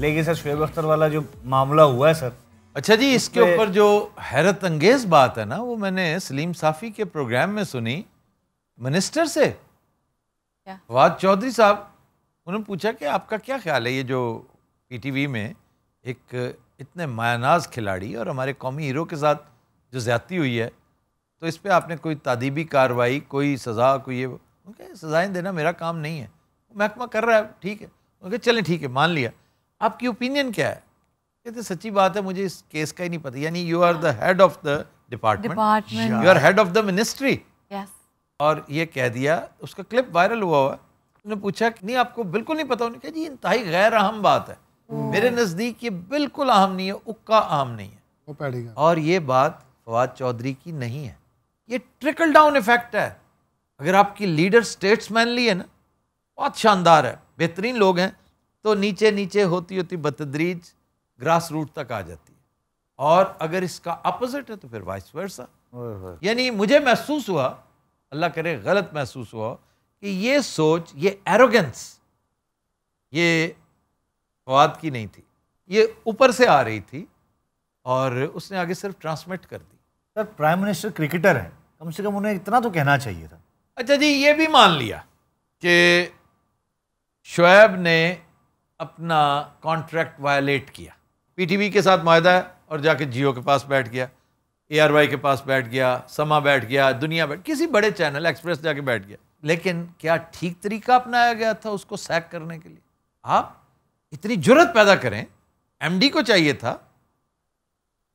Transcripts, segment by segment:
लेकिन सर शुएब अख्तर वाला जो मामला हुआ है सर अच्छा जी इसके ऊपर जो हैरत अंगेज बात है ना वो मैंने सलीम साफ़ी के प्रोग्राम में सुनी मिनिस्टर से वाद चौधरी साहब उन्होंने पूछा कि आपका क्या ख्याल है ये जो पीटीवी में एक इतने मायानाज खिलाड़ी और हमारे कौमी हीरो के साथ जो ज्यादती हुई है तो इस पर आपने कोई तदीबी कार्रवाई कोई सज़ा कोई ये उनके सज़ाएँ देना मेरा काम नहीं है महकमा कर रहा है ठीक है उनके चलें ठीक है मान लिया आपकी ओपिनियन क्या है कहते तो सच्ची बात है मुझे इस केस का ही नहीं पता यानी you are the head of the department you are head of the ministry और ये कह दिया उसका क्लिप वायरल हुआ हुआ उन्होंने पूछा कि नहीं आपको बिल्कुल नहीं पता उन्होंने कहा जी इंत गैर अहम बात है मेरे नज़दीक ये बिल्कुल अहम नहीं है उक्का अहम नहीं है और ये बात फवाद चौधरी की नहीं है ये ट्रिकल डाउन इफेक्ट है अगर आपकी लीडर स्टेट्समैनली है ना बहुत शानदार है बेहतरीन लोग हैं तो नीचे नीचे होती होती बतदरीज ग्रास रूट तक आ जाती है और अगर इसका अपोजिट है तो फिर वाइस वर्सा यानी मुझे महसूस हुआ अल्लाह करे गलत महसूस हुआ कि ये सोच ये एरोगेंस ये फवाद की नहीं थी ये ऊपर से आ रही थी और उसने आगे सिर्फ ट्रांसमिट कर दी सर प्राइम मिनिस्टर क्रिकेटर हैं कम से कम उन्हें इतना तो कहना चाहिए था अच्छा जी ये भी मान लिया कि शुएब ने अपना कॉन्ट्रैक्ट वायलेट किया पीटीवी के साथ माहा है और जाके जियो के पास बैठ गया ए के पास बैठ गया समा बैठ गया दुनिया बैठ किसी बड़े चैनल एक्सप्रेस जाके बैठ गया लेकिन क्या ठीक तरीका अपनाया गया था उसको सैक करने के लिए आप इतनी जरूरत पैदा करें एमडी को चाहिए था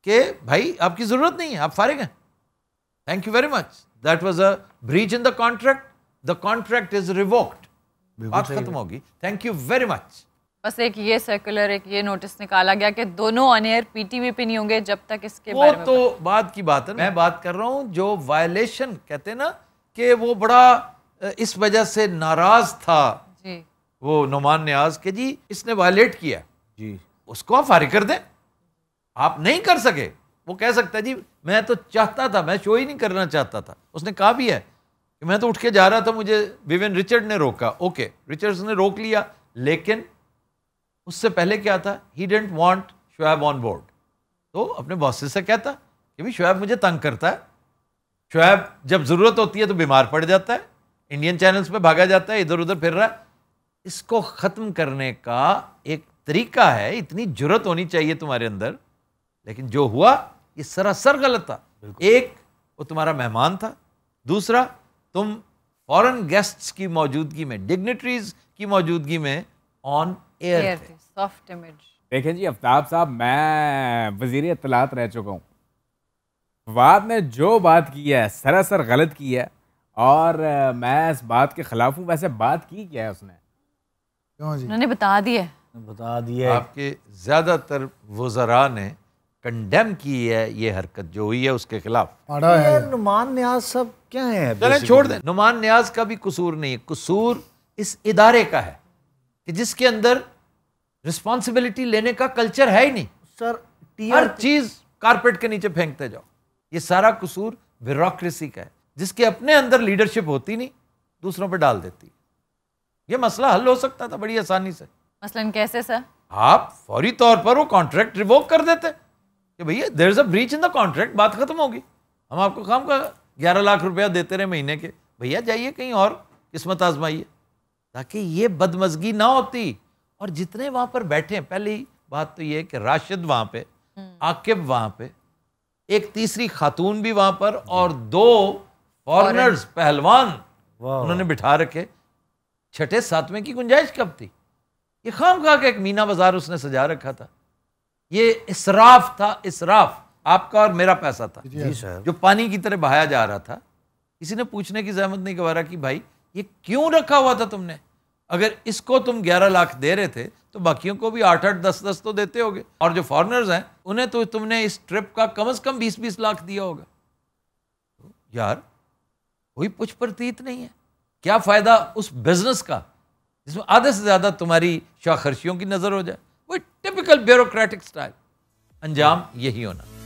कि भाई आपकी ज़रूरत नहीं है आप फारिग हैं thank you very much that was a breach in the contract the contract is revoked बात खत्म होगी थैंक यू वेरी मच बस एक ये सर्कुलर एक ये नोटिस निकाला गया कि दोनों अनियर पीटीवी पे नहीं होंगे जब तक इसके वो तो बाद की बात है मैं बात कर रहा हूँ जो वायलेशन कहते हैं ना कि वो बड़ा इस वजह से नाराज था जी वो नुमान न्याज के जी इसने वायलेट किया जी उसको आप फारिग कर दें आप नहीं कर सके वो कह सकता है जी मैं तो चाहता था मैं शो ही नहीं करना चाहता था उसने कहा भी है कि मैं तो उठ के जा रहा था मुझे विवेन रिचर्ड ने रोका ओके रिचर्ड ने रोक लिया लेकिन उससे पहले क्या था he didn't want Shoaib on board तो अपने बॉसेस से कहता कि भाई शुएब मुझे तंग करता है शुएब जब ज़रूरत होती है तो बीमार पड़ जाता है इंडियन चैनल्स पे भागा जाता है इधर उधर फिर रहा है इसको ख़त्म करने का एक तरीका है इतनी जरूरत होनी चाहिए तुम्हारे अंदर लेकिन जो हुआ ये सरासर गलत था एक वो तुम्हारा मेहमान था दूसरा तुम फॉरेन गेस्ट्स की मौजूदगी में डिग्नेटरीज की मौजूदगी में ऑन एयर सॉफ्ट इमेज देखें जी अफ्ताब साहब मैं वजीर इतलात रह चुका हूँ वाद ने जो बात की है सरासर गलत की है और मैं इस बात के खिलाफ हूँ वैसे बात की क्या है उसने क्यों जी उन्होंने बता दिया बता दिया आपके ज़्यादातर वजरा ने कंडेम की है ये हरकत जो हुई है उसके खिलाफ नुमान न्याज सब क्या है चले छोड़ दें नुमान न्याज का भी कसूर नहीं है कसूर इस इदारे का है कि जिसके अंदर रिस्पॉन्सिबिलिटी लेने का कल्चर है ही नहीं सर हर चीज कारपेट के नीचे फेंकते जाओ ये सारा कसूर ब्यूरोक्रेसी का है जिसके अपने अंदर लीडरशिप होती नहीं दूसरों पर डाल देती ये मसला हल हो सकता था बड़ी आसानी से मसलन कैसे सर आप फौरी तौर पर वो कॉन्ट्रैक्ट रिवोक कर देते कि भैया there is a breach in the contract बात खत्म होगी हम आपको काम का ग्यारह लाख रुपया देते रहे महीने के भैया जाइए कहीं और किस्मत आजमाइए ताकि ये बदमजगी ना होती और जितने वहां पर बैठे हैं पहली बात तो ये कि राशिद वहां पे हम्म। आकिब वहां पे एक तीसरी खातून भी वहां पर और दो फॉरनर्स पहलवान उन्होंने बिठा रखे छठे सातवें की गुंजाइश कब थी ये खाम खा के एक मीना बाजार उसने सजा रखा था ये इसराफ था इसराफ आपका और मेरा पैसा था जो पानी की तरह बहाया जा रहा था किसी ने पूछने की जहमत नहीं गवारा कि भाई ये क्यों रखा हुआ था तुमने अगर इसको तुम 11 लाख दे रहे थे तो बाकियों को भी आठ आठ दस दस तो देते होगे और जो फॉरेनर्स हैं उन्हें तो तुमने इस ट्रिप का कम से कम बीस बीस लाख दिया होगा तो यार कोई कुछ प्रतीत नहीं है क्या फ़ायदा उस बिजनेस का जिसमें आधे से ज़्यादा तुम्हारी शाखर्शियों की नज़र हो जाए वो टिपिकल ब्यूरोक्रेटिक स्टाइल अंजाम यही होना